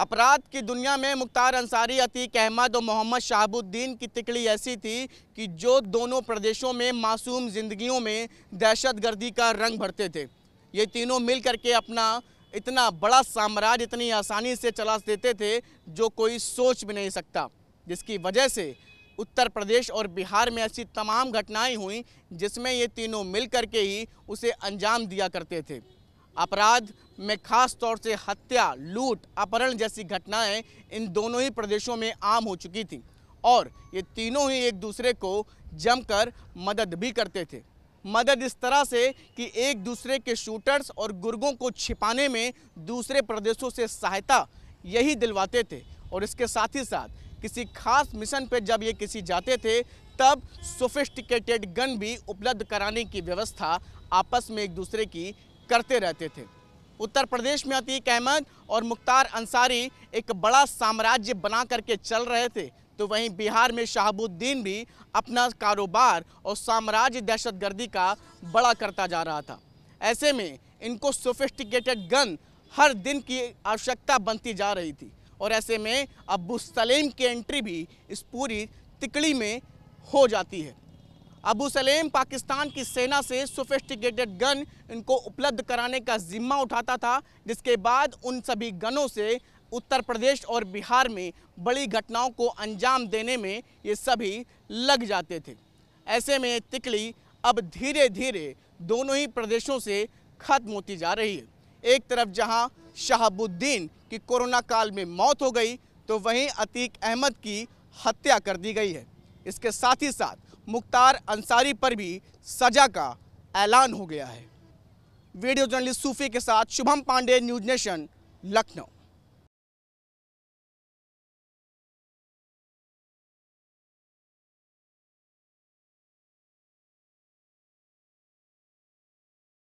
अपराध की दुनिया में मुख्तार अंसारी अतीक अहमद और मोहम्मद शहाबुद्दीन की तिकड़ी ऐसी थी कि जो दोनों प्रदेशों में मासूम जिंदगियों में दहशतगर्दी का रंग भरते थे ये तीनों मिल करके अपना इतना बड़ा साम्राज्य इतनी आसानी से चला देते थे जो कोई सोच भी नहीं सकता जिसकी वजह से उत्तर प्रदेश और बिहार में ऐसी तमाम घटनाएं हुई जिसमें ये तीनों मिल करके ही उसे अंजाम दिया करते थे अपराध में खास तौर से हत्या लूट अपहरण जैसी घटनाएं इन दोनों ही प्रदेशों में आम हो चुकी थी और ये तीनों ही एक दूसरे को जमकर मदद भी करते थे मदद इस तरह से कि एक दूसरे के शूटर्स और गुर्गों को छिपाने में दूसरे प्रदेशों से सहायता यही दिलवाते थे और इसके साथ ही साथ किसी खास मिशन पर जब ये किसी जाते थे तब सोफिस्टिकेटेड गन भी उपलब्ध कराने की व्यवस्था आपस में एक दूसरे की करते रहते थे उत्तर प्रदेश में अतीक अहमद और मुख्तार अंसारी एक बड़ा साम्राज्य बना करके चल रहे थे तो वहीं बिहार में शहाबुद्दीन भी अपना कारोबार और साम्राज्य दहशतगर्दी का बड़ा करता जा रहा था ऐसे में इनको सोफिस्टिकेटेड गन हर दिन की आवश्यकता बनती जा रही थी और ऐसे में अबू सलीम की एंट्री भी इस पूरी तिकड़ी में हो जाती है अबू सलेम पाकिस्तान की सेना से सोफिस्टिकेटेड गन इनको उपलब्ध कराने का जिम्मा उठाता था जिसके बाद उन सभी गनों से उत्तर प्रदेश और बिहार में बड़ी घटनाओं को अंजाम देने में ये सभी लग जाते थे ऐसे में तिकली अब धीरे धीरे दोनों ही प्रदेशों से खत्म होती जा रही है एक तरफ जहां शहाबुद्दीन की कोरोना काल में मौत हो गई तो वहीं अतीक अहमद की हत्या कर दी गई है इसके साथ ही साथ मुख्तार अंसारी पर भी सजा का ऐलान हो गया है वीडियो जर्नलिस्ट सूफी के साथ शुभम पांडे न्यूज नेशन लखनऊ